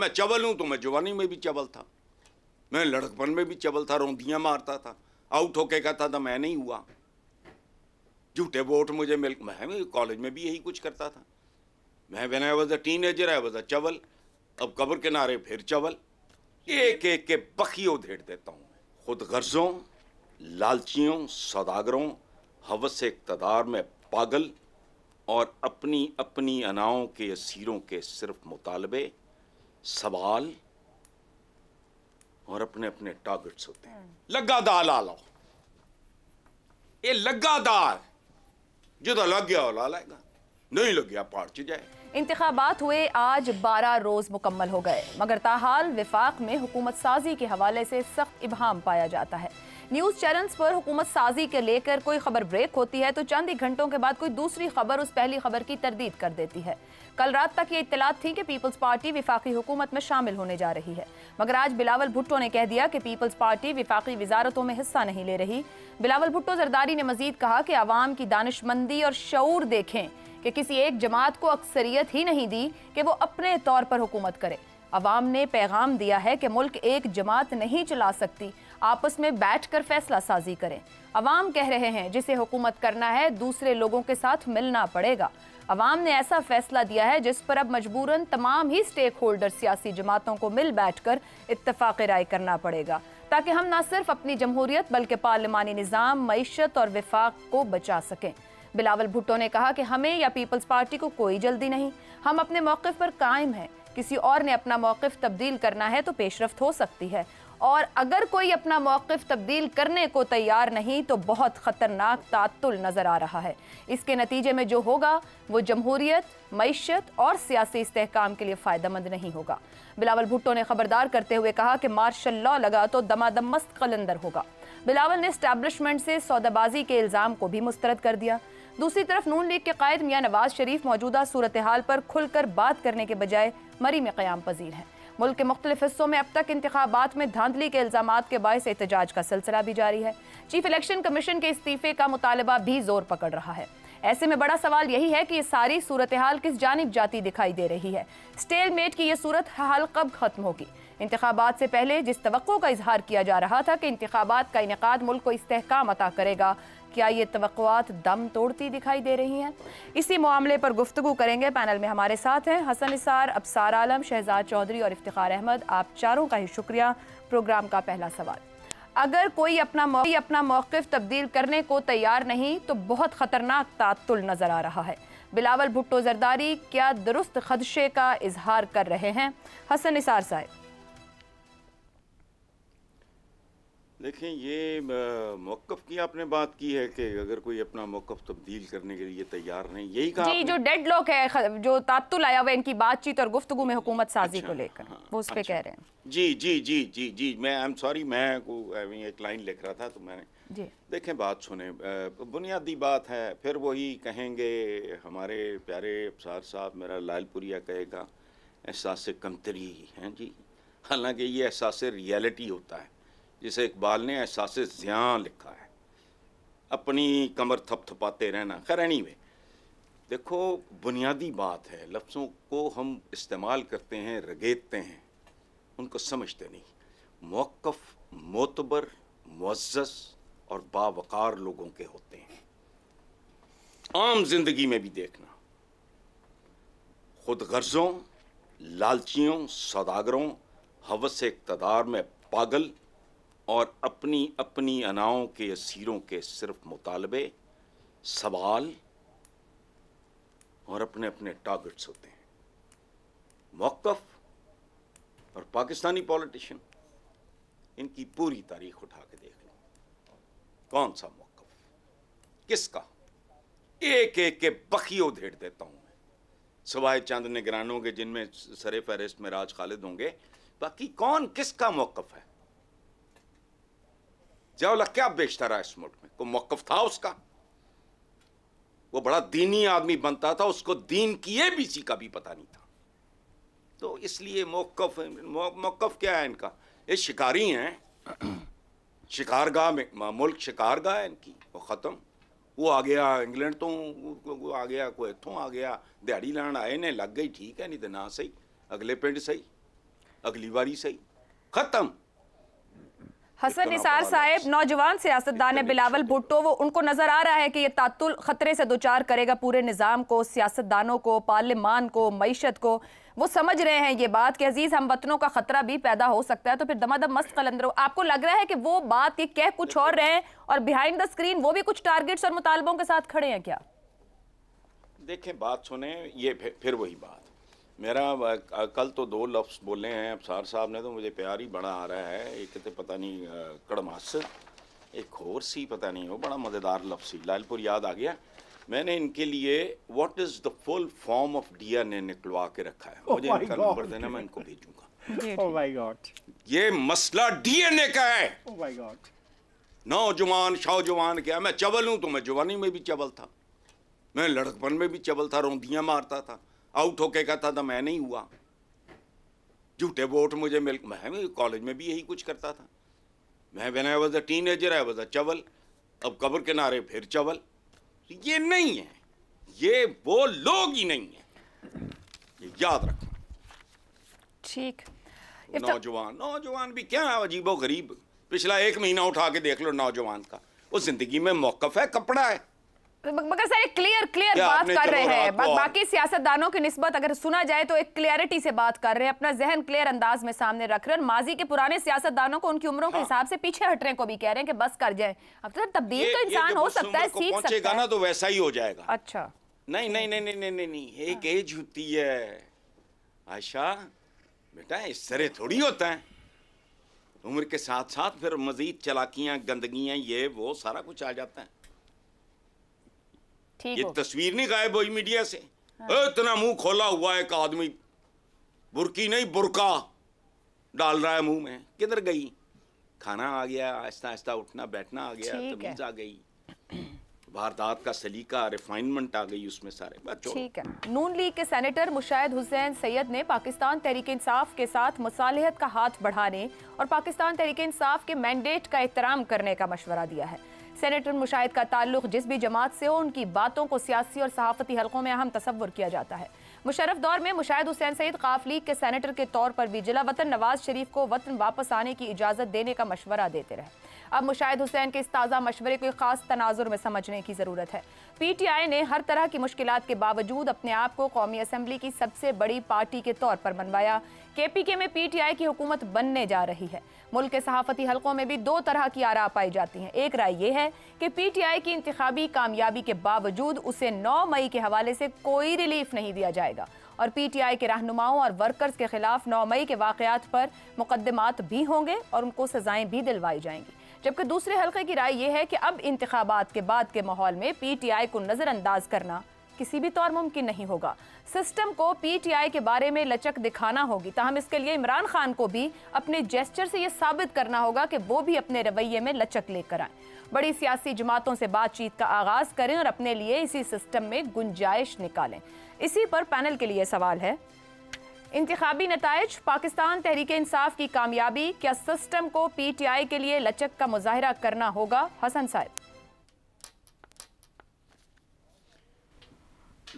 मैं चबल हूँ तो मैं जवानी में भी चबल था मैं लड़कपन में भी चबल था रोंदियाँ मारता था आउट होके कहता था मैं नहीं हुआ झूठे वोट मुझे मिल मैं कॉलेज में भी यही कुछ करता था मैं बना I was a teenager I was a चबल अब कब्र किनारे फिर चबल एक एक के बखियों धेड़ देता हूँ खुद गर्जों लालचियों सौदागरों हवस इकतदार में पागल और अपनी अपनी अनाओं के असीरों के सिर्फ मुतालबे सवाल और अपने अपने टारगेट्स होते हैं हम्म। लगातार ला लो ये लगातार जो तो लग गया ला लाएगा नहीं लग गया पार्च जाए इंतबात हुए आज बारह रोज़ मुकम्मल हो गए मगर ताहाल विफाक में हुकूमत साजी के हवाले से सख्त इबहम पाया जाता है न्यूज चैनल्स पर हुकूमत साजी के लेकर कोई खबर ब्रेक होती है तो चंद ही घंटों के बाद कोई दूसरी खबर उस पहली खबर की तरदीद कर देती है कल रात तक ये इतलात थी कि पीपल्स पार्टी विफाकी हुकूमत में शामिल होने जा रही है मगर आज बिलावल भुट्टो ने कह दिया कि पीपल्स पार्टी विफाकी वजारतों में हिस्सा नहीं ले रही बिलावल भुट्टो जरदारी ने मजीद कहा कि आवाम की दानशमंदी और शूर देखें कि किसी एक जमात को अक्सरियत ही नहीं दी कि वो अपने तौर पर हुकूमत करे अवाम ने पैगाम दिया है कि मुल्क एक जमात नहीं चला सकती आपस में बैठ कर फैसला साजी करें अवाम कह रहे हैं जिसे हुकूमत करना है दूसरे लोगों के साथ मिलना पड़ेगा अवाम ने ऐसा फैसला दिया है जिस पर अब मजबूरन तमाम ही स्टेक होल्डर सियासी जमातों को मिल बैठ कर इतफाक राय करना पड़ेगा ताकि हम ना सिर्फ अपनी जमहूरियत बल्कि पार्लिमानी निज़ाम मीशत और विफाक को बचा सकें बिलावल भुट्टो ने कहा कि हमें या पीपल्स पार्टी को कोई जल्दी नहीं हम अपने मौक़ पर कायम हैं किसी और ने अपना मौक़ तब्दील करना है तो पेशरफ हो सकती है और अगर कोई अपना मौक़ तब्दील करने को तैयार नहीं तो बहुत ख़तरनाक तातुल नज़र आ रहा है इसके नतीजे में जो होगा वो जमहूरियत मीशत और सियासी इसकाम के लिए फ़ायदेमंद नहीं होगा बिलावल भुट्टो ने खबरदार करते हुए कहा कि मार्शल लॉ लगा तो दमादम मस्त कलंदर होगा बिलावल ने इस्टबलिशमेंट से सौदाबाजी के इल्ज़ाम को भी मुस्तरद कर दिया दूसरी तरफ नून लीग के कायद मियाँ नवाज शरीफ मौजूदा सूरत हाल पर खुलकर बात करने के बजाय मरी में क्याम पजीर हैं मुल्क के मुख्तलिफ हिस्सों में अब तक इंतबात में धांधली के इल्जाम के बायस एहतजाज का सिलसिला भी जारी है चीफ इलेक्शन कमीशन के इस्तीफे का मुतालबा भी जोर पकड़ रहा है ऐसे में बड़ा सवाल यही है कि ये सारी सूरत हाल किस जानब जाती दिखाई दे रही है स्टेल मेट की यह सूरत हाल कब खत्म होगी इंतबात से पहले जिस तो का इजहार किया जा रहा था कि इंतबात का इनका मुल्क को इस्तेकाम अता करेगा क्या ये तवक्कुआत दम तोड़ती दिखाई दे रही हैं इसी मामले पर गुफ्तु करेंगे पैनल में हमारे साथ हैं हसन इसार अबसार आलम शहजाद चौधरी और इफ्तार अहमद आप चारों का ही शुक्रिया प्रोग्राम का पहला सवाल अगर कोई अपना मौ, अपना मौकफ तब्दील करने को तैयार नहीं तो बहुत ख़तरनाक तातुल नज़र आ रहा है बिलावल भुट्टो जरदारी क्या दुरुस्त खदशे का इजहार कर रहे हैं हसन निसार साहब देखें ये मौकफ की आपने बात की है कि अगर कोई अपना मौक़ तब्दील करने के लिए तैयार नहीं यही कहा जी जो डेड लॉक है जो तातुल आया हुआ इनकी बातचीत और गुफ्तगु में हुकूमत साजी अच्छा, को लेकर हाँ, वो उस पर अच्छा। कह रहे हैं जी जी जी जी जी मैं आई एम सॉरी मैं को एक लाइन लिख रहा था तो मैंने देखें बात सुने बुनियादी बात है फिर वही कहेंगे हमारे प्यारे अफसार साहब मेरा लालपुरिया कहेगा एहसास कमतरी है जी हालांकि ये एहसास रियलिटी होता है जिसे इकबाल ने एहसास ज़ियाँ लिखा है अपनी कमर थपथपाते रहना खैर एनीवे देखो बुनियादी बात है लफ्ज़ों को हम इस्तेमाल करते हैं रगेतते हैं उनको समझते नहीं मौक़ मोतबर मुजस और बावकार लोगों के होते हैं आम जिंदगी में भी देखना खुद गर्जों लालचियों सौदागरों हवस इकतदार में पागल और अपनी अपनी अनाओं के असीरों के सिर्फ मुतालबे सवाल और अपने अपने टारगेट्स होते हैं मौकफ और पाकिस्तानी पॉलिटिशियन इनकी पूरी तारीख उठा के देख लो कौन सा मौकफ किसका एक एक के बखी उधेड़ देता हूं मैं सवाए चांद निगरानों के जिनमें सरे फहरिस्त में राज खालिद होंगे बाकी कौन किसका मौकफ है जयाउला क्या बेचता रहा इस मुल्क में कोई मौकफ था उसका वो बड़ा दीनी आदमी बनता था उसको दीन किए बीसी का भी पता नहीं था तो इसलिए मौकफ मौकफ क्या है इनका ये शिकारी हैं शिकारगाह में मुल्क शिकारगाह है इनकी वो ख़त्म वो आ गया इंग्लैंड तो वो आ गया कोई इतों आ गया दिहाड़ी लाण आए ने लग गई ठीक है नहीं तो ना सही अगले पिंड सही अगली बारी सही ख़त्म हसन निसार साहब नौजवान सियासतदान है बिलावल भुट्टो वो उनको नजर आ रहा है कि ये तातुल खतरे से दो चार करेगा पूरे निज़ाम को सियासतदानों को पार्लियमान को मीशत को वो समझ रहे हैं ये बात कि अजीज़ हम वतनों का खतरा भी पैदा हो सकता है तो फिर दमादम मस्त कलंदर आपको लग रहा है कि वो बात ये कह कुछ और रहे हैं और बिहाइंड द स्क्रीन वो भी कुछ टारगेट्स और मुतालबों के साथ खड़े हैं क्या देखें बात सुने ये फिर वही बात मेरा कल तो दो लफ्स बोले हैं अफसार साहब ने तो मुझे प्यार ही बड़ा आ रहा है एक तो पता नहीं कड़मास एक और सी पता नहीं हो बड़ा मज़ेदार लफ्स ही लालपुर याद आ गया मैंने इनके लिए what is the full form of DNA निकलवा के रखा है oh मुझे oh इनका नंबर देना मैं इनको भेजूंगा oh ये मसला डीएनए का है oh नौजवान शौजवान क्या मैं चबल हूँ तो मैं जवानी में भी चबल था मैं लड़कपन में भी चबल था रोंदियाँ मारता था आउट होके कहता था मैं नहीं हुआ झूठे वोट मुझे मिल मैं कॉलेज में भी यही कुछ करता था मैं when I was a teenager I was a चवल अब कब्र किनारे फिर चवल ये नहीं है ये वो लोग ही नहीं है ये याद रखो ठीक तो नौजवान नौजवान भी क्या है अजीबो गरीब पिछला एक महीना उठा के देख लो नौजवान का वो जिंदगी में मौकफ है कपड़ा है मगर सर एक क्लियर क्लियर बात कर रहे हैं हाँ, तो बा, बाकी सियासतदानों की नस्बत अगर सुना जाए तो एक क्लियरिटी से बात कर रहे हैं अपना जहन क्लियर अंदाज में सामने रख रहे हैं माजी के पुराने सियासतदानों को उनकी उम्रों हाँ। के हिसाब से पीछे हटने को भी कह रहे हैं कि बस कर जाए अब तो तब्दील तो इंसान हो सकता है सीख सकता है ना तो वैसा ही हो जाएगा अच्छा नहीं नहीं नहीं नहीं नहीं नहीं एक हाँ। एज होती है आशा बेटा इस तरह थोड़ी होता है उम्र के साथ साथ फिर मजीद चलाकियां गंदगी ये वो सारा कुछ आ जाता है ये तस्वीर नहीं गायब हुई मीडिया से इतना मुंह खोला हुआ एक आदमी बुरकी नहीं बुरका डाल रहा है मुंह में किधर गई खाना आ गया आहिस्ता आहिस्ता उठना बैठना आ गया तमीज आ गई वारदात का सलीका रिफाइनमेंट आ गई उसमें सारे बच्चों ठीक है नून लीग के सेनेटर मुशाहिद हुसैन सैयद ने पाकिस्तान तहरीक इंसाफ के साथ मसालहत का हाथ बढ़ाने और पाकिस्तान तहरीक इंसाफ के मैंडेट का एहतराम करने का मशवरा दिया है सेनेटर मुशाहिद का ताल्लुक जिस भी जमात से हो उनकी बातों को सियासी और सहाफ़ती हलकों में अहम तस्वर किया जाता है मुशरफ दौर में मुशाहिद हुसैन सईद काफ लीग के सैनेटर के तौर पर भी जिला वतन नवाज शरीफ को वतन वापस आने की इजाज़त देने का मशवरा देते रहे अब मुशाहिद हुसैन के इस ताज़ा मशवरे को खास तनाजुर में समझने की ज़रूरत है पी टी आई ने हर तरह की मुश्किल के बावजूद अपने आप को कौमी असम्बली की सबसे बड़ी पार्टी के तौर पर मनवाया के पी के में पी टी आई की हुकूमत बनने जा रही है मुल्क के सहाफ़ती हलकों में भी दो तरह की आरा पाई जाती हैं एक राय यह है कि पी टी आई की इंतबी कामयाबी के बावजूद उसे नौ मई के हवाले से कोई रिलीफ नहीं दिया जाएगा और पीटीआई के रहनुमाओं और वर्कर्स के खिलाफ नौ मई के वाकयात पर मुकदमात भी होंगे और उनको सजाएं भी दिलवाई जाएंगी जबकि दूसरे हलके की राय यह है कि अब इंतबात के बाद के माहौल में पी टी आई को नज़रअंदाज करना किसी भी तौर मुमकिन नहीं होगा सिस्टम को पीटीआई के बारे में लचक दिखाना होगी तहम इसके लिए इमरान खान को भी अपने जेस्चर से यह साबित करना होगा कि वो भी अपने रवैये में लचक लेकर आए बड़ी सियासी जमातों से बातचीत का आगाज़ करें और अपने लिए इसी सिस्टम में गुंजाइश निकालें इसी पर पैनल के लिए सवाल है इंतबी नतज पाकिस्तान तहरीक इंसाफ की कामयाबी क्या सिस्टम को पी टी आई के लिए लचक का मुजाहरा करना होगा हसन साहब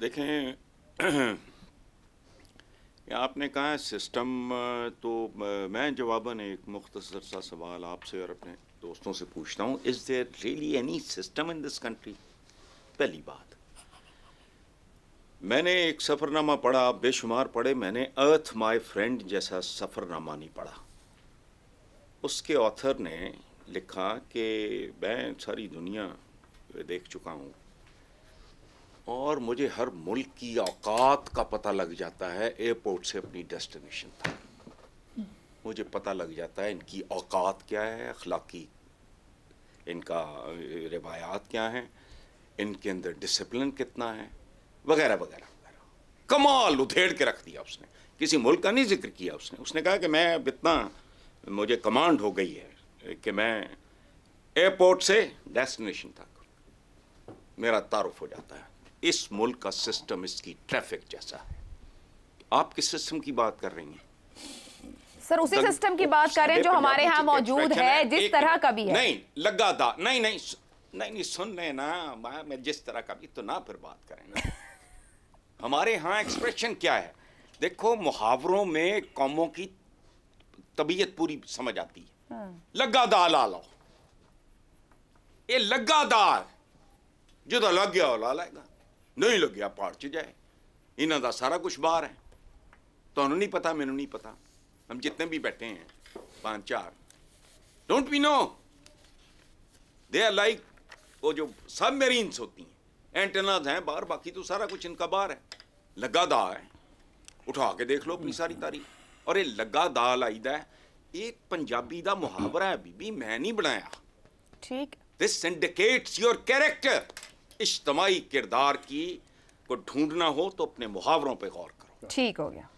देखें आपने कहा है सिस्टम तो मैं जवाबन एक मुख्तर सा सवाल आपसे और अपने दोस्तों से पूछता हूँ is there really any system in this country पहली बात मैंने एक सफ़रनामा पढ़ा बेशुमार पढ़े मैंने अर्थ माय फ्रेंड जैसा सफ़रनामा नहीं पढ़ा उसके ऑथर ने लिखा कि मैं सारी दुनिया देख चुका हूँ और मुझे हर मुल्क की औकात का पता लग जाता है एयरपोर्ट से अपनी डेस्टिनेशन तक मुझे पता लग जाता है इनकी औकात क्या है अखलाकी इनका रिवायात क्या है इनके अंदर डिसिप्लिन कितना है वगैरह वगैरह वगैरह कमाल उधेड़ के रख दिया उसने किसी मुल्क का नहीं जिक्र किया उसने उसने कहा कि मैं अब इतना मुझे कमांड हो गई है कि मैं एयरपोर्ट से डेस्टिनेशन तक मेरा तारुफ हो जाता है इस मुल्क का सिस्टम इसकी ट्रैफिक जैसा है आप किस सिस्टम की बात कर रही हैं सर उसी सिस्टम की बात कर रहे हैं जो हमारे यहाँ मौजूद है जिस तरह का भी है नहीं लगा था नहीं नहीं नहीं नहीं सुन रहे ना मैं जिस तरह का भी तो ना फिर बात करें ना हमारे यहाँ एक्सप्रेशन क्या है देखो मुहावरों में कौमों की तबीयत पूरी समझ आती है हाँ। लगा दा ला लो ये लगा दार जो तो लग गया ला लाएगा नहीं लग गया पहाड़ च जाए इन्हों का सारा कुछ बाहर है तो नहीं पता मैनू नहीं पता हम जितने भी बैठे हैं पांच चार don't be no they are like वो जो सब मेरी होती हैं एंटेनाज हैं बाहर बाकी तो सारा कुछ इनका बाहर है ਲੱਗਾ ਦਾ ਹੈ ਉਠਾ ਕੇ ਦੇਖ ਲਓ ਆਪਣੀ ਸਾਰੀ ਤਾਰੀਖ ਔਰ ਇਹ ਲੱਗਾ ਦਾ ਲਾਈਦਾ ਇਹ ਪੰਜਾਬੀ ਦਾ ਮੁਹਾਵਰਾ ਹੈ ਬੀਬੀ ਮੈਂ ਨਹੀਂ ਬਣਾਇਆ ਠੀਕ दिस इंडिकेट्स योर कैरेक्टर इज्तमाही किरदार की को ढूंढना हो तो अपने मुहावरों पे गौर करो ठीक हो गया